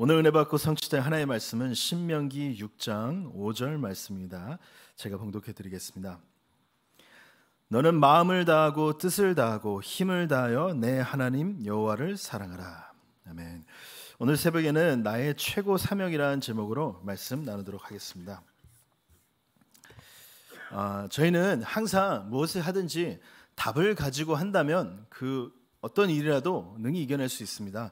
오늘 은혜 받고 성취된 하나의 말씀은 신명기 6장 5절 말씀입니다. 제가 봉독해 드리겠습니다. 너는 마음을 다하고 뜻을 다하고 힘을 다하여 내 하나님 여호와를 사랑하라. 아멘. 오늘 새벽에는 나의 최고 사명이라는 제목으로 말씀 나누도록 하겠습니다. 아, 저희는 항상 무엇을 하든지 답을 가지고 한다면 그 어떤 일이라도 능히 이겨낼 수 있습니다.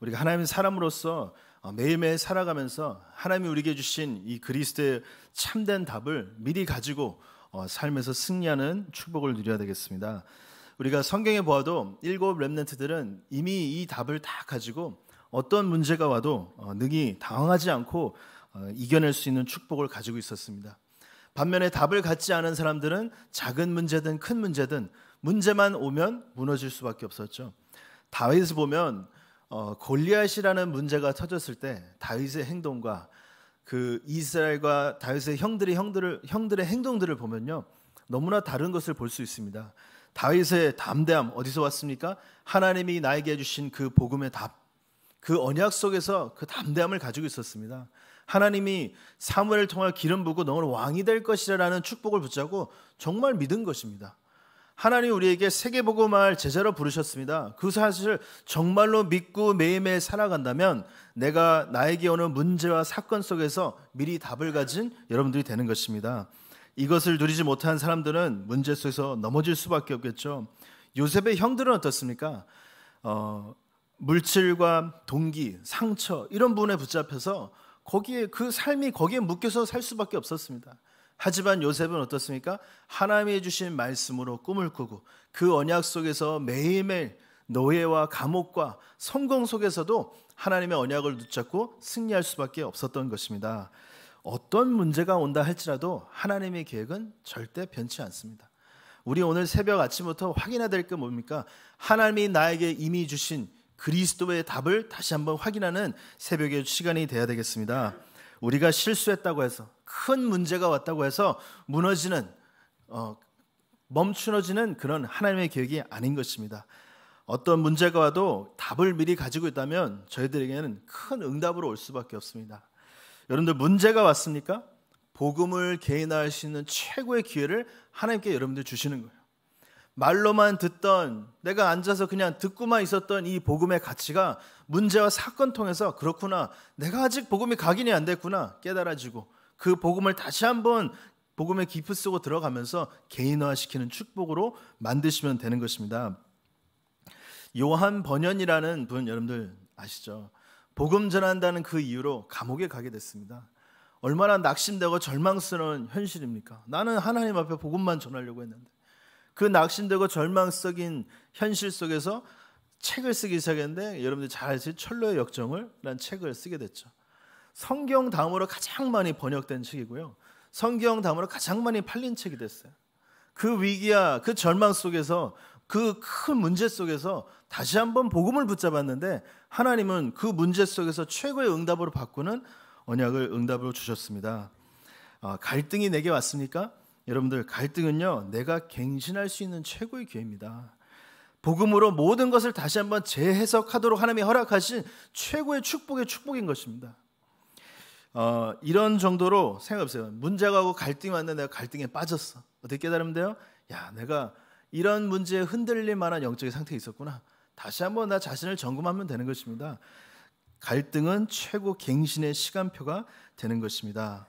우리가 하나님의 사람으로서 어, 매일매일 살아가면서 하나님이 우리에게 주신 이 그리스도의 참된 답을 미리 가지고 어, 삶에서 승리하는 축복을 누려야 되겠습니다. 우리가 성경에 보아도 일곱 렘넌트들은 이미 이 답을 다 가지고 어떤 문제가 와도 어, 능히 당황하지 않고 이겨낼 수 있는 축복을 가지고 있었습니다. 반면에 답을 갖지 않은 사람들은 작은 문제든 큰 문제든 문제만 오면 무너질 수밖에 없었죠. 다윗을 보면 어, 골리앗이라는 문제가 터졌을 때 다윗의 행동과 그 이스라엘과 다윗의 형들의 형들을 형들의 행동들을 보면요 너무나 다른 것을 볼 수 있습니다. 다윗의 담대함 어디서 왔습니까? 하나님이 나에게 주신 그 복음의 답, 그 언약 속에서 그 담대함을 가지고 있었습니다. 하나님이 사무엘을 통하여 기름 부고 너는 왕이 될 것이라는 축복을 붙잡고 정말 믿은 것입니다. 하나님 우리에게 세계 복음할 제자로 부르셨습니다. 그 사실을 정말로 믿고 매일매일 살아간다면 내가 나에게 오는 문제와 사건 속에서 미리 답을 가진 여러분들이 되는 것입니다. 이것을 누리지 못한 사람들은 문제 속에서 넘어질 수밖에 없겠죠. 요셉의 형들은 어떻습니까? 어, 물질과 동기, 상처 이런 부분에 붙잡혀서 거기에 그 삶이 거기에 묶여서 살 수밖에 없었습니다. 하지만 요셉은 어떻습니까? 하나님이 주신 말씀으로 꿈을 꾸고 그 언약 속에서 매일매일 노예와 감옥과 성공 속에서도 하나님의 언약을 붙잡고 승리할 수밖에 없었던 것입니다. 어떤 문제가 온다 할지라도 하나님의 계획은 절대 변치 않습니다. 우리 오늘 새벽 아침부터 확인해야 될게 뭡니까? 하나님이 나에게 이미 주신 그리스도의 답을 다시 한번 확인하는 새벽의 시간이 되어야 되겠습니다. 우리가 실수했다고 해서 큰 문제가 왔다고 해서 무너지는 어, 멈추어지는 그런 하나님의 계획이 아닌 것입니다. 어떤 문제가 와도 답을 미리 가지고 있다면 저희들에게는 큰 응답으로 올 수밖에 없습니다. 여러분들 문제가 왔습니까? 복음을 개인화할 수 있는 최고의 기회를 하나님께 여러분들 주시는 거예요. 말로만 듣던 내가 앉아서 그냥 듣고만 있었던 이 복음의 가치가 문제와 사건 통해서 그렇구나. 내가 아직 복음이 각인이 안 됐구나. 깨달아지고 그 복음을 다시 한번 복음의 깊이 쓰고 들어가면서 개인화시키는 축복으로 만드시면 되는 것입니다. 요한 번연이라는 분 여러분들 아시죠? 복음 전한다는 그 이유로 감옥에 가게 됐습니다. 얼마나 낙심되고 절망스러운 현실입니까? 나는 하나님 앞에 복음만 전하려고 했는데 그 낙심되고 절망 썩인 현실 속에서 책을 쓰기 시작했는데 여러분들 잘 아시죠? 철로의 역정을라는 책을 쓰게 됐죠. 성경 다음으로 가장 많이 번역된 책이고요. 성경 다음으로 가장 많이 팔린 책이 됐어요. 그 위기야, 그 절망 속에서 그 큰 문제 속에서 다시 한번 복음을 붙잡았는데 하나님은 그 문제 속에서 최고의 응답으로 바꾸는 언약을 응답으로 주셨습니다. 아, 갈등이 내게 왔습니까? 여러분들 갈등은요 내가 갱신할 수 있는 최고의 기회입니다. 복음으로 모든 것을 다시 한번 재해석하도록 하나님이 허락하신 최고의 축복의 축복인 것입니다. 어, 이런 정도로 생각해보세요. 문제하고 갈등이 왔는데 내가 갈등에 빠졌어. 어떻게 깨달으면 돼요? 야, 내가 이런 문제에 흔들릴 만한 영적인 상태에 있었구나. 다시 한번 나 자신을 점검하면 되는 것입니다. 갈등은 최고 갱신의 시간표가 되는 것입니다.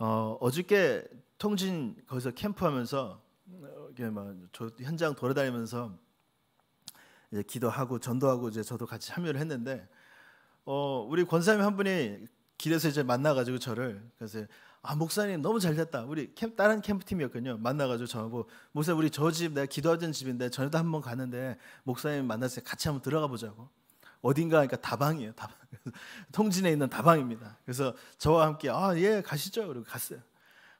어, 어저께 통진 거기서 캠프하면서 이게 막저 현장 돌아다니면서 이제 기도하고 전도하고 이제 저도 같이 참여를 했는데 어, 우리 권사님 한 분이 길에서 이제 만나가지고 저를 그래서 아 목사님 너무 잘됐다 우리 캠 다른 캠프 팀이었거든요 만나가지고 저하고 목사님 우리 저 집 내가 기도하던 집인데 전에도 한번 갔는데 목사님 만나서 같이 한번 들어가 보자고 어딘가 그러니까 다방이에요 다방 통진에 있는 다방입니다 그래서 저와 함께 아 예 가시죠 그리고 갔어요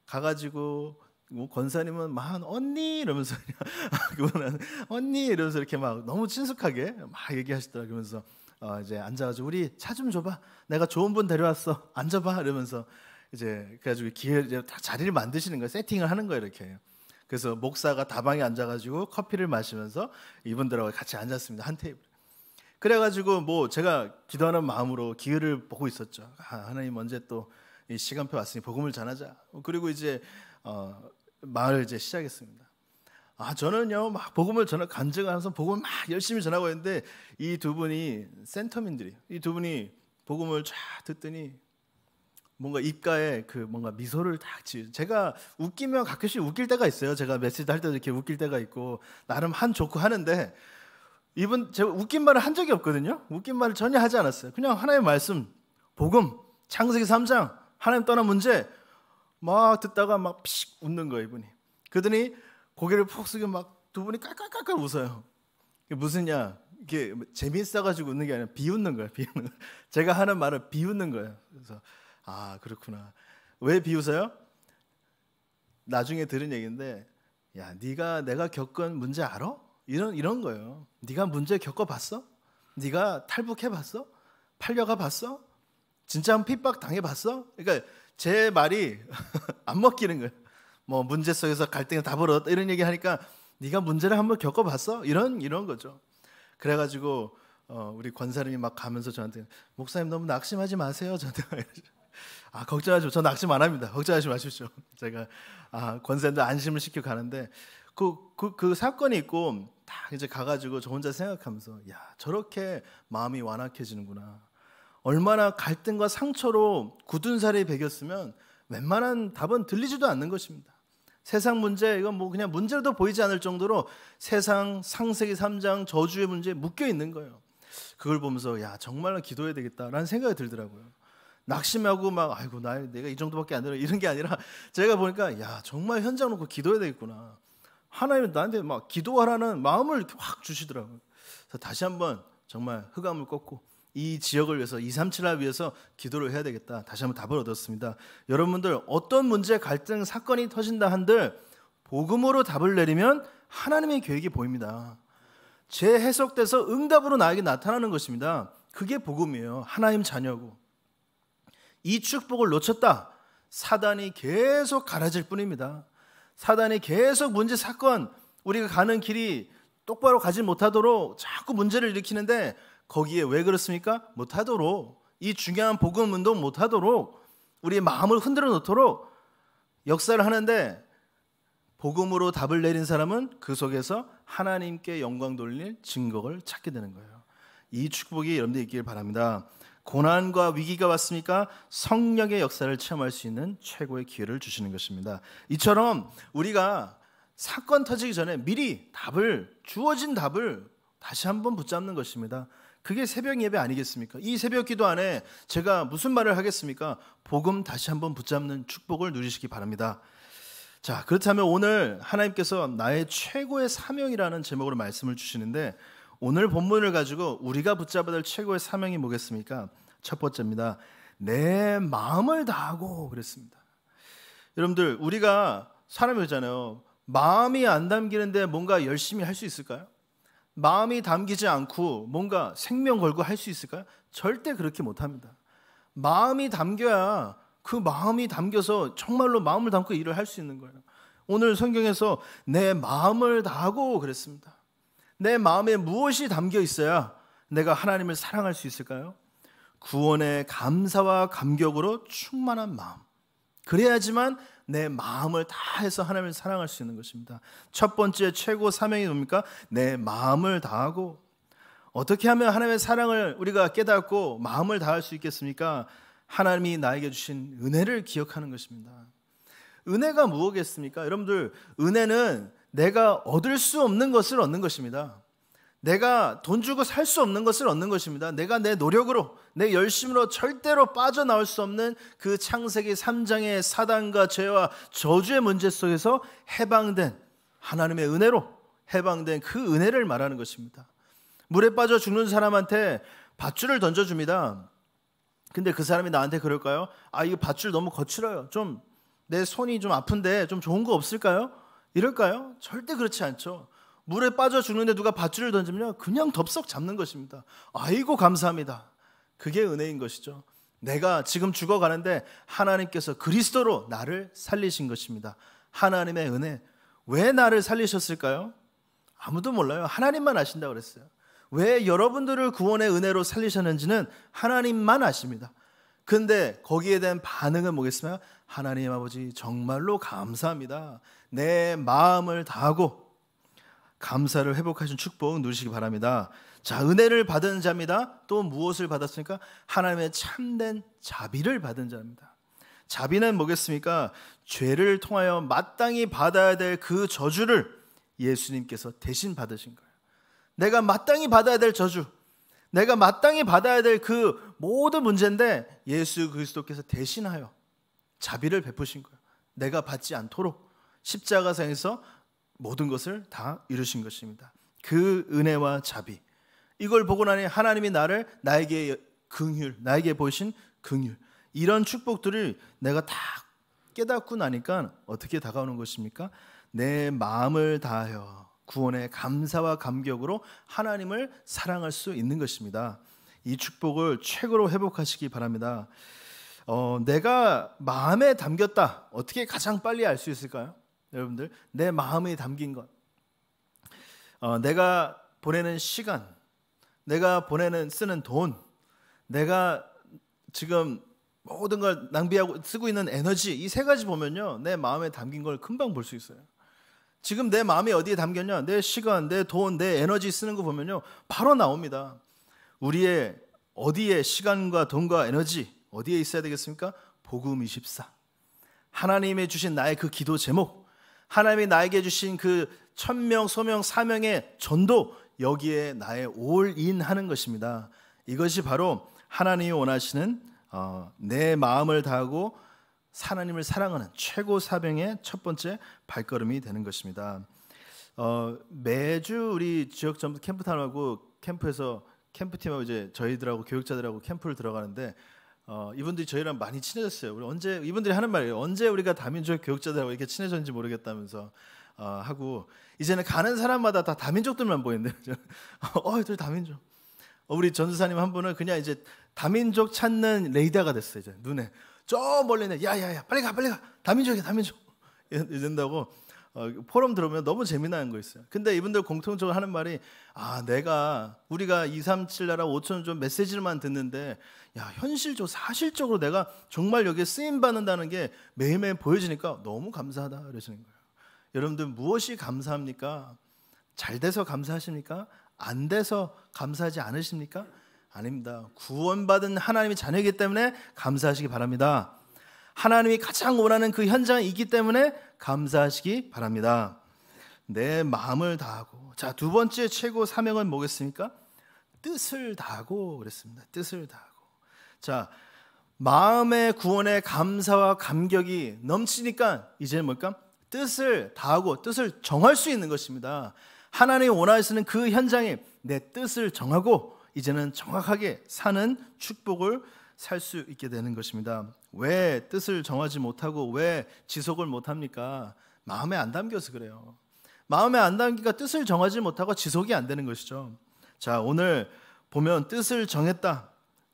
가가지고 뭐 권사님은 막 언니 이러면서 아, 그분은 언니 이러면서 이렇게 막 너무 친숙하게 막 얘기하시더라 그러면서 어 이제 앉아가지고 우리 차 좀 줘봐 내가 좋은 분 데려왔어 앉아봐 이러면서 이제 그래가지고 기회 이제 다 자리를 만드시는 거예요 세팅을 하는 거예요 이렇게 그래서 목사가 다방에 앉아가지고 커피를 마시면서 이분들하고 같이 앉았습니다 한 테이블 그래가지고 뭐 제가 기도하는 마음으로 기회를 보고 있었죠 아, 하나님 언제 또이 시간표 왔으니 복음을 전하자. 어, 그리고 이제 어, 말을 이제 시작했습니다. 아 저는요 막 복음을 전하 간증하면서 복음을 막 열심히 전하고 있는데 이 두 분이 센터민들이 이 두 분이 복음을 쫙 듣더니 뭔가 입가에 그 뭔가 미소를 딱 지. 제가 웃기면 가끔씩 웃길 때가 있어요. 제가 메시지 할 때도 이렇게 웃길 때가 있고 나름 한 좋고 하는데 이분 제가 웃긴 말을 한 적이 없거든요. 웃긴 말을 전혀 하지 않았어요. 그냥 하나의 말씀, 복음, 창세기 3장 하나님 떠난 문제 막 듣다가 막 픽 웃는 거예요 이분이. 그러더니 고개를 푹 숙여 막두 분이 깔깔깔깔 웃어요. 이게 무슨냐? 이게 재밌어가지고 웃는 게 아니라 비웃는 거예요. 비웃는. 제가 하는 말은 비웃는 거예요. 그래서 아 그렇구나. 왜 비웃어요? 나중에 들은 얘기인데 야 네가 내가 겪은 문제 알아? 이런 이런 거예요. 네가 문제 겪어봤어? 네가 탈북해봤어? 팔려가봤어? 진짜 한 핍박 당해봤어? 그러니까 제 말이 안 먹히는 거예요. 뭐 문제 속에서 갈등을 다 벌었다 이런 얘기 하니까 네가 문제를 한번 겪어봤어? 이런 이런 거죠. 그래가지고 어, 우리 권사님이 막 가면서 저한테 목사님 너무 낙심하지 마세요. 저한테 아 걱정하지 저 낙심 안 합니다. 걱정하지 마십시오. 제가 아 권사님도 안심을 시켜 가는데 그, 그, 그 사건이 있고 딱 이제 가가지고 저 혼자 생각하면서 야 저렇게 마음이 완악해지는구나. 얼마나 갈등과 상처로 굳은 살이 베겼으면 웬만한 답은 들리지도 않는 것입니다. 세상 문제 이건 뭐 그냥 문제도 보이지 않을 정도로 세상 상세기 3장 저주의 문제에 묶여 있는 거예요. 그걸 보면서 야 정말로 기도해야 되겠다라는 생각이 들더라고요. 낙심하고 막 아이고 나 내가 이 정도밖에 안 되나 이런 게 아니라 제가 보니까 야 정말 현장 놓고 기도해야 되겠구나. 하나님 나한테 막 기도하라는 마음을 확 주시더라고요. 그래서 다시 한번 정말 흑암을 꺾고 이 지역을 위해서 237을 위해서 기도를 해야 되겠다. 다시 한번 답을 얻었습니다. 여러분들 어떤 문제, 갈등, 사건이 터진다 한들 복음으로 답을 내리면 하나님의 계획이 보입니다. 재해석돼서 응답으로 나에게 나타나는 것입니다. 그게 복음이에요. 하나님 자녀고. 이 축복을 놓쳤다. 사단이 계속 갈아질 뿐입니다. 사단이 계속 문제 사건 우리가 가는 길이 똑바로 가지 못하도록 자꾸 문제를 일으키는데 거기에 왜 그렇습니까? 못하도록 이 중요한 복음 운동 못하도록 우리의 마음을 흔들어 놓도록 역사를 하는데 복음으로 답을 내린 사람은 그 속에서 하나님께 영광 돌릴 증거를 찾게 되는 거예요. 이 축복이 여러분들 있길 바랍니다. 고난과 위기가 왔으니까 성령의 역사를 체험할 수 있는 최고의 기회를 주시는 것입니다. 이처럼 우리가 사건 터지기 전에 미리 답을 주어진 답을 다시 한번 붙잡는 것입니다. 그게 새벽 예배 아니겠습니까? 이 새벽 기도 안에 제가 무슨 말을 하겠습니까? 복음 다시 한번 붙잡는 축복을 누리시기 바랍니다. 자, 그렇다면 오늘 하나님께서 나의 최고의 사명이라는 제목으로 말씀을 주시는데 오늘 본문을 가지고 우리가 붙잡아야 될 최고의 사명이 뭐겠습니까? 첫 번째입니다. 내 마음을 다하고 그랬습니다. 여러분들, 우리가 사람이잖아요. 마음이 안 담기는데 뭔가 열심히 할 수 있을까요? 마음이 담기지 않고 뭔가 생명 걸고 할 수 있을까요? 절대 그렇게 못합니다. 마음이 담겨야 그 마음이 담겨서 정말로 마음을 담고 일을 할 수 있는 거예요. 오늘 성경에서 내 마음을 다하고 그랬습니다. 내 마음에 무엇이 담겨 있어야 내가 하나님을 사랑할 수 있을까요? 구원의 감사와 감격으로 충만한 마음. 그래야지만 내 마음을 다해서 하나님을 사랑할 수 있는 것입니다. 첫 번째 최고 사명이 뭡니까? 내 마음을 다하고 어떻게 하면 하나님의 사랑을 우리가 깨닫고 마음을 다할 수 있겠습니까? 하나님이 나에게 주신 은혜를 기억하는 것입니다. 은혜가 무엇이겠습니까? 여러분들 은혜는 내가 얻을 수 없는 것을 얻는 것입니다. 내가 돈 주고 살 수 없는 것을 얻는 것입니다. 내가 내 노력으로, 내 열심으로 절대로 빠져나올 수 없는 그 창세기 3장의 사단과 죄와 저주의 문제 속에서 해방된 하나님의 은혜로 해방된 그 은혜를 말하는 것입니다. 물에 빠져 죽는 사람한테 밧줄을 던져줍니다. 근데 그 사람이 나한테 그럴까요? 아, 이거 밧줄 너무 거칠어요. 좀 내 손이 좀 아픈데 좀 좋은 거 없을까요? 이럴까요? 절대 그렇지 않죠. 물에 빠져 죽는데 누가 밧줄을 던지면 그냥 덥석 잡는 것입니다. 아이고 감사합니다. 그게 은혜인 것이죠. 내가 지금 죽어가는데 하나님께서 그리스도로 나를 살리신 것입니다. 하나님의 은혜. 왜 나를 살리셨을까요? 아무도 몰라요. 하나님만 아신다 그랬어요. 왜 여러분들을 구원의 은혜로 살리셨는지는 하나님만 아십니다. 근데 거기에 대한 반응은 뭐겠습니까? 하나님 아버지 정말로 감사합니다. 내 마음을 다하고 감사를 회복하신 축복 누리시기 바랍니다. 자, 은혜를 받은 자입니다. 또 무엇을 받았습니까? 하나님의 참된 자비를 받은 자입니다. 자비는 뭐겠습니까? 죄를 통하여 마땅히 받아야 될 그 저주를 예수님께서 대신 받으신 거예요. 내가 마땅히 받아야 될 저주, 내가 마땅히 받아야 될 그 모든 문제인데 예수 그리스도께서 대신하여 자비를 베푸신 거예요. 내가 받지 않도록 십자가상에서 모든 것을 다 이루신 것입니다. 그 은혜와 자비 이걸 보고 나니 하나님이 나를 나에게 긍휼 나에게 보신 긍휼 이런 축복들을 내가 다 깨닫고 나니까 어떻게 다가오는 것입니까? 내 마음을 다하여 구원의 감사와 감격으로 하나님을 사랑할 수 있는 것입니다. 이 축복을 최고로 회복하시기 바랍니다. 어, 내가 마음에 담겼다 어떻게 가장 빨리 알 수 있을까요? 여러분들 내 마음에 담긴 것, 어, 내가 보내는 시간, 내가 보내는 쓰는 돈, 내가 지금 모든 걸 낭비하고 쓰고 있는 에너지 이 세 가지 보면요 내 마음에 담긴 걸 금방 볼 수 있어요. 지금 내 마음이 어디에 담겼냐? 내 시간, 내 돈, 내 에너지 쓰는 거 보면요 바로 나옵니다. 우리의 어디에 시간과 돈과 에너지 어디에 있어야 되겠습니까? 복음 24. 하나님의 주신 나의 그 기도 제목 하나님이 나에게 주신 그 천명, 소명, 사명의 전도 여기에 나의 올인하는 것입니다. 이것이 바로 하나님이 원하시는 어, 내 마음을 다하고 하나님을 사랑하는 최고 사명의 첫 번째 발걸음이 되는 것입니다. 어, 매주 우리 지역 점프 캠프 탄하고 캠프에서 캠프 팀하고 이제 저희들하고 교육자들하고 캠프를 들어가는데 어, 이분들이 저희랑 많이 친해졌어요. 우리 언제 이분들이 하는 말이에요. 언제 우리가 다민족 교육자들하고 이렇게 친해졌는지 모르겠다면서 어, 하고 이제는 가는 사람마다 다 다민족들만 보이는데 어, 이들 다민족. 어, 우리 전도사님 한 분은 그냥 이제 다민족 찾는 레이더가 됐어요. 이제 눈에 저 멀리는 야야야 빨리 가 빨리 가 다민족이야 다민족 이런다고 어, 포럼 들어오면 너무 재미나는 거 있어요. 근데 이분들 공통적으로 하는 말이 아 내가 우리가 237 나라 5천 좀 메시지만 듣는데 야 현실적 사실적으로 내가 정말 여기에 쓰임 받는다는 게 매일매일 보여지니까 너무 감사하다 이러시는 거예요. 여러분들 무엇이 감사합니까? 잘 돼서 감사하십니까? 안 돼서 감사하지 않으십니까? 아닙니다. 구원받은 하나님의 자녀이기 때문에 감사하시기 바랍니다. 하나님이 가장 원하는 그 현장이기 때문에 감사하시기 바랍니다. 내 마음을 다하고 자두 번째 최고 사명은 뭐겠습니까? 뜻을 다하고 그랬습니다. 뜻을 다하고 자 마음의 구원에 감사와 감격이 넘치니까 이제 뭘까? 뜻을 다하고 뜻을 정할 수 있는 것입니다. 하나님 원하시는 그 현장에 내 뜻을 정하고 이제는 정확하게 사는 축복을 살 수 있게 되는 것입니다. 왜 뜻을 정하지 못하고 왜 지속을 못합니까? 마음에 안 담겨서 그래요. 마음에 안 담기가 뜻을 정하지 못하고 지속이 안 되는 것이죠. 자, 오늘 보면 뜻을 정했다.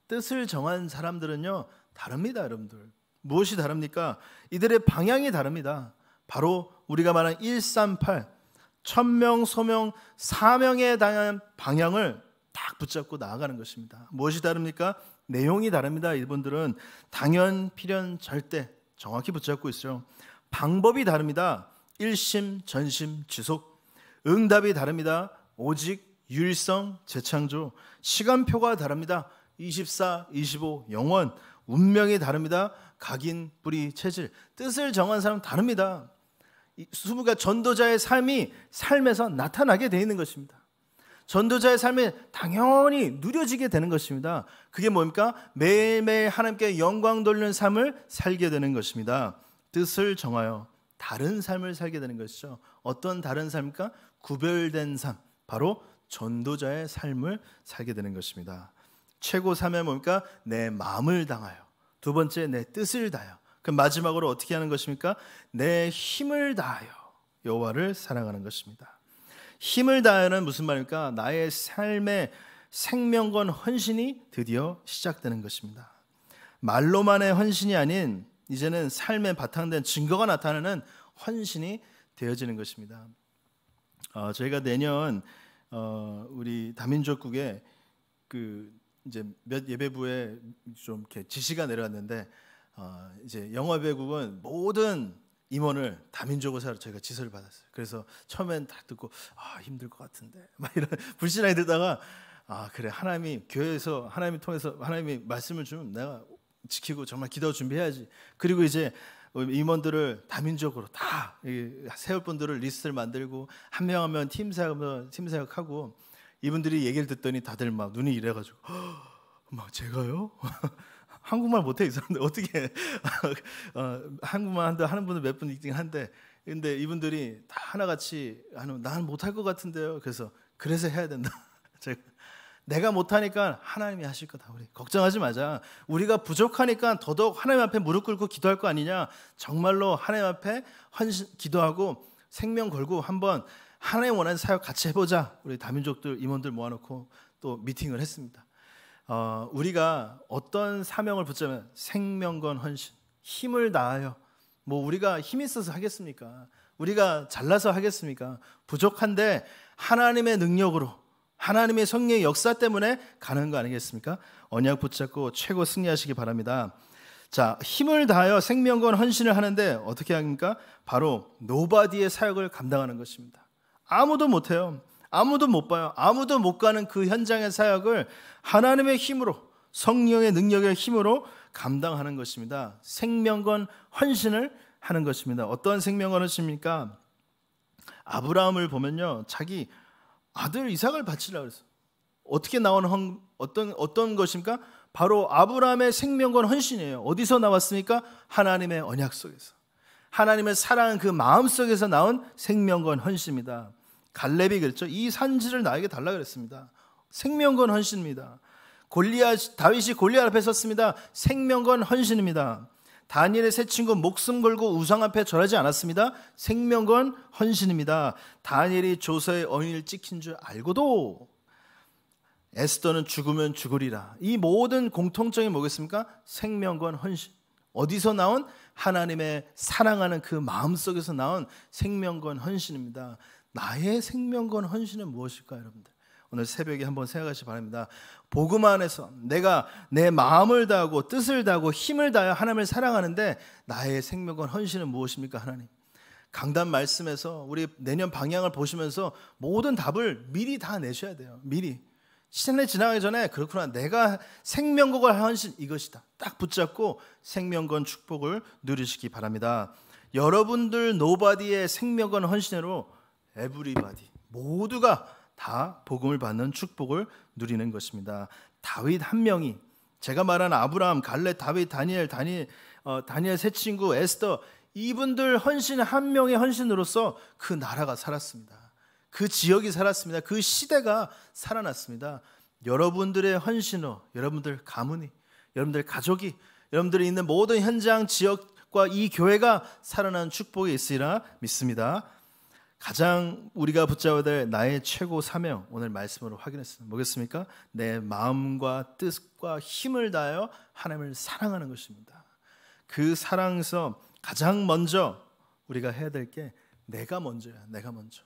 뜻을 정한 사람들은요, 다릅니다, 여러분들. 무엇이 다릅니까? 이들의 방향이 다릅니다. 바로 우리가 말한 138, 천명, 소명, 사명에 당한 방향을 딱 붙잡고 나아가는 것입니다. 무엇이 다릅니까? 내용이 다릅니다. 일본들은 당연, 필연, 절대 정확히 붙잡고 있어요. 방법이 다릅니다. 일심, 전심, 지속. 응답이 다릅니다. 오직 유일성, 재창조. 시간표가 다릅니다. 24, 25, 영원. 운명이 다릅니다. 각인, 뿌리, 체질. 뜻을 정한 사람 다릅니다. 스무가 전도자의 삶이 삶에서 나타나게 되어 있는 것입니다. 전도자의 삶이 당연히 누려지게 되는 것입니다. 그게 뭡니까? 매일매일 하나님께 영광 돌리는 삶을 살게 되는 것입니다. 뜻을 정하여 다른 삶을 살게 되는 것이죠. 어떤 다른 삶입니까? 구별된 삶. 바로 전도자의 삶을 살게 되는 것입니다. 최고 삶에 뭡니까? 내 마음을 당하여. 두 번째 내 뜻을 다하여. 그 마지막으로 어떻게 하는 것입니까? 내 힘을 다하여 여호와를 사랑하는 것입니다. 힘을 다하는 무슨 말입니까? 나의 삶의 생명건 헌신이 드디어 시작되는 것입니다. 말로만의 헌신이 아닌 이제는 삶에 바탕된 증거가 나타나는 헌신이 되어지는 것입니다. 어, 저희가 내년 어, 우리 다민족국에 그 이제 몇 예배부에 좀 이렇게 지시가 내려왔는데 어, 이제 영어 배국은 모든 임원을 다민족으로 저희가 지서를 받았어요. 그래서 처음엔 다 듣고 아 힘들 것 같은데 막 이런 불신하게 되다가 아 그래 하나님이 교회에서 하나님이 통해서 하나님이 말씀을 주면 내가 지키고 정말 기도 준비해야지. 그리고 이제 임원들을 다민족으로 다 세울 분들을 리스트를 만들고 한명한명팀 생각 하면팀 생각하고 이분들이 얘기를 듣더니 다들 막 눈이 이래가지고 막 제가요 한국말 못해 이 사람들 어떻게 어, 한국말 한다 하는 분들 몇분 있긴 한데 근데 이분들이 다 하나같이 나는 못할 것 같은데요. 그래서 그래서 해야 된다. 제가 내가 못하니까 하나님이 하실 거다. 우리 걱정하지 마자. 우리가 부족하니까 더더욱 하나님 앞에 무릎 꿇고 기도할 거 아니냐. 정말로 하나님 앞에 헌신 기도하고 생명 걸고 한번 하나님 원하는 사역 같이 해보자. 우리 다민족들 임원들 모아놓고 또 미팅을 했습니다. 어, 우리가 어떤 사명을 붙잡으면 생명건 헌신, 힘을 다하여 뭐 우리가 힘이 있어서 하겠습니까? 우리가 잘나서 하겠습니까? 부족한데 하나님의 능력으로 하나님의 성령의 역사 때문에 가는 거 아니겠습니까? 언약 붙잡고 최고 승리하시기 바랍니다. 자, 힘을 다하여 생명건 헌신을 하는데 어떻게 합니까? 바로 노바디의 사역을 감당하는 것입니다. 아무도 못해요. 아무도 못 봐요. 아무도 못 가는 그 현장의 사역을 하나님의 힘으로 성령의 능력의 힘으로 감당하는 것입니다. 생명건 헌신을 하는 것입니다. 어떤 생명건 헌신입니까? 아브라함을 보면요. 자기 아들 이삭을 바치려고 그랬어. 어떻게 나온 헌, 어떤 어떤 것입니까? 바로 아브라함의 생명건 헌신이에요. 어디서 나왔습니까? 하나님의 언약 속에서. 하나님의 사랑 그 마음 속에서 나온 생명건 헌신입니다. 갈렙이 그랬죠. 이 산지를 나에게 달라 그랬습니다. 생명건 헌신입니다. 골리앗 다윗이 골리앗 앞에 섰습니다. 생명건 헌신입니다. 다니엘의 새 친구 목숨 걸고 우상 앞에 절하지 않았습니다. 생명건 헌신입니다. 다니엘이 조서의 어인을 찍힌 줄 알고도 에스더는 죽으면 죽으리라. 이 모든 공통점이 뭐겠습니까? 생명건 헌신. 어디서 나온 하나님의 사랑하는 그 마음 속에서 나온 생명건 헌신입니다. 나의 생명건 헌신은 무엇일까 여러분들? 오늘 새벽에 한번 생각하시기 바랍니다. 복음 안에서 내가 내 마음을 다하고 뜻을 다하고 힘을 다하여 하나님을 사랑하는데 나의 생명건 헌신은 무엇입니까 하나님? 강단 말씀에서 우리 내년 방향을 보시면서 모든 답을 미리 다 내셔야 돼요. 미리. 시간이 지나기 전에 그렇구나. 내가 생명권과 헌신 이것이다. 딱 붙잡고 생명권 축복을 누리시기 바랍니다. 여러분들 노바디의 생명권 헌신으로 에브리바디 모두가 다 복음을 받는 축복을 누리는 것입니다. 다윗 한 명이 제가 말한 아브라함, 갈렙, 다윗, 다니엘, 다니 어, 다니엘 세 친구, 에스더 이분들 헌신 한 명의 헌신으로서 그 나라가 살았습니다. 그 지역이 살았습니다. 그 시대가 살아났습니다. 여러분들의 헌신으로 여러분들 가문이, 여러분들 가족이, 여러분들이 있는 모든 현장 지역과 이 교회가 살아난 축복이 있으리라 믿습니다. 가장 우리가 붙잡아야 될 나의 최고 사명 오늘 말씀으로 확인했습니다. 뭐겠습니까? 내 마음과 뜻과 힘을 다하여 하나님을 사랑하는 것입니다. 그 사랑에서 가장 먼저 우리가 해야 될 게 내가 먼저야. 내가 먼저.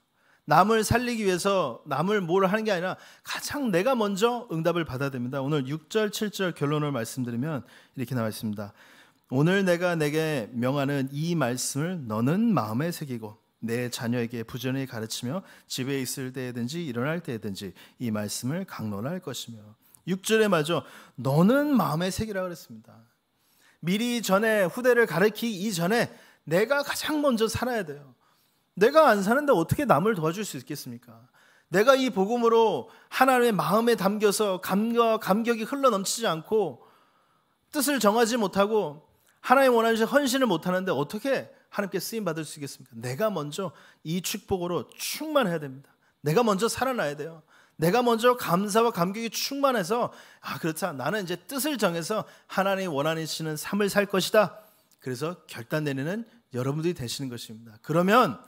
남을 살리기 위해서 남을 뭘 하는 게 아니라 가장 내가 먼저 응답을 받아야 됩니다. 오늘 6절, 7절 결론을 말씀드리면 이렇게 나와 있습니다. 오늘 내가 내게 명하는 이 말씀을 너는 마음에 새기고 내 자녀에게 부전히 가르치며 집에 있을 때든지 일어날 때든지 이 말씀을 강론할 것이며 6절에 마저 너는 마음의 색이라 그랬습니다. 미리 전에 후대를 가르치기 이전에 내가 가장 먼저 살아야 돼요. 내가 안 사는데 어떻게 남을 도와줄 수 있겠습니까? 내가 이 복음으로 하나님의 마음에 담겨서 감격, 감격이 흘러 넘치지 않고 뜻을 정하지 못하고 하나님 원하는 헌신을 못하는데 어떻게 하나님께 쓰임 받을 수 있겠습니까? 내가 먼저 이 축복으로 충만해야 됩니다. 내가 먼저 살아나야 돼요. 내가 먼저 감사와 감격이 충만해서 아 그렇다 나는 이제 뜻을 정해서 하나님 원하시는 삶을 살 것이다. 그래서 결단 내리는 여러분들이 되시는 것입니다. 그러면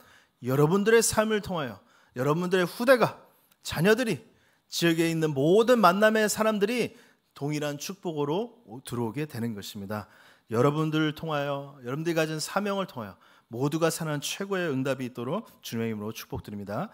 여러분들의 삶을 통하여 여러분들의 후대가 자녀들이 지역에 있는 모든 만남의 사람들이 동일한 축복으로 들어오게 되는 것입니다. 여러분들을 통하여 여러분들이 가진 사명을 통하여 모두가 사는 최고의 응답이 있도록 주님의 이름으로 축복드립니다.